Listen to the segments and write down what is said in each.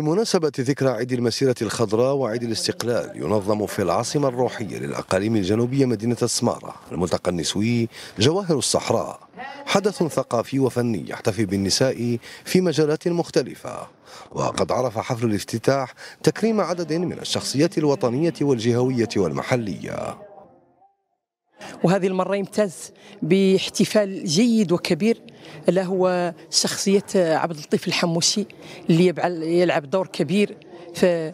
بمناسبة ذكرى عيد المسيرة الخضراء وعيد الاستقلال ينظم في العاصمة الروحية للأقاليم الجنوبية مدينة السمارة الملتقى النسوي جواهر الصحراء حدث ثقافي وفني يحتفي بالنساء في مجالات مختلفة وقد عرف حفل الافتتاح تكريم عدد من الشخصيات الوطنية والجهوية والمحلية وهذه المرة يمتاز باحتفال جيد وكبير لا هو شخصية عبد اللطيف الحموشي اللي يلعب دور كبير في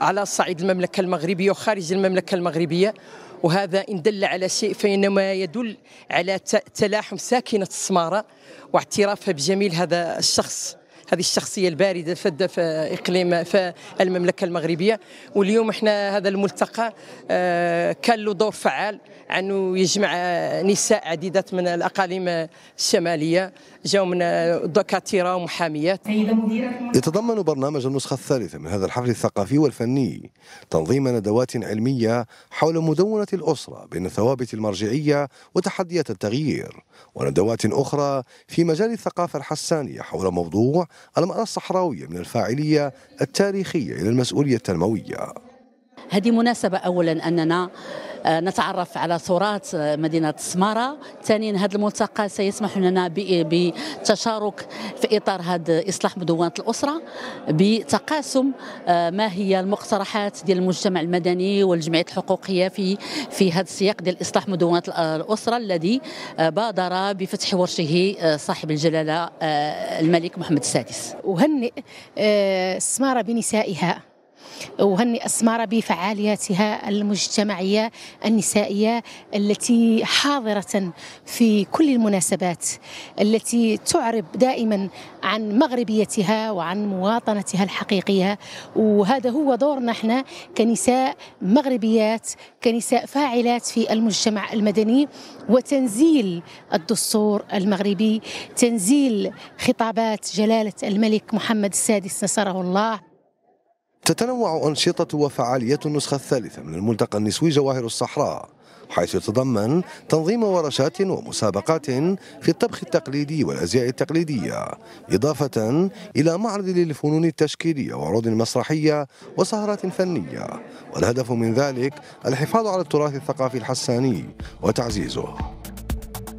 على صعيد المملكة المغربية وخارج المملكة المغربية وهذا إن دل على شيء فإنما يدل على تلاحم ساكنة السمارة واعترافها بجميل هذا الشخص هذه الشخصيه البارده فده في اقليم في المملكه المغربيه واليوم احنا هذا الملتقى آه، كان له دور فعال انه يجمع نساء عديدات من الاقاليم الشماليه جاءوا من دكاتره ومحاميات يتضمن برنامج النسخه الثالثه من هذا الحفل الثقافي والفني تنظيم ندوات علميه حول مدونه الاسره بين ثوابت المرجعيه وتحديات التغيير وندوات اخرى في مجال الثقافه الحسانيه حول موضوع المرأة الصحراوية من الفاعلية التاريخية إلى المسؤولية التنموية هذه مناسبة أولا أننا آه، نتعرف على صورات آه، مدينة سمارة ثانيا هذا الملتقى سيسمح لنا بالتشارك في إطار هذا إصلاح مدونة الأسرة بتقاسم آه، ما هي المقترحات ديال المجتمع المدني والجمعية الحقوقية في في هذا السياق ديال إصلاح مدونة الأسرة الذي بادر بفتح ورشه صاحب الجلالة الملك محمد السادس أهنئ سمارة بنسائها وهني أسمارة بفعالياتها المجتمعية النسائية التي حاضرة في كل المناسبات التي تعرب دائما عن مغربيتها وعن مواطنتها الحقيقية وهذا هو دورنا احنا كنساء مغربيات كنساء فاعلات في المجتمع المدني وتنزيل الدستور المغربي تنزيل خطابات جلالة الملك محمد السادس نصره الله تتنوع أنشطة وفعالية النسخة الثالثة من الملتقى النسوي جواهر الصحراء حيث يتضمن تنظيم ورشات ومسابقات في الطبخ التقليدي والأزياء التقليدية إضافة إلى معرض للفنون التشكيلية وعروض مسرحية وسهرات فنية والهدف من ذلك الحفاظ على التراث الثقافي الحساني وتعزيزه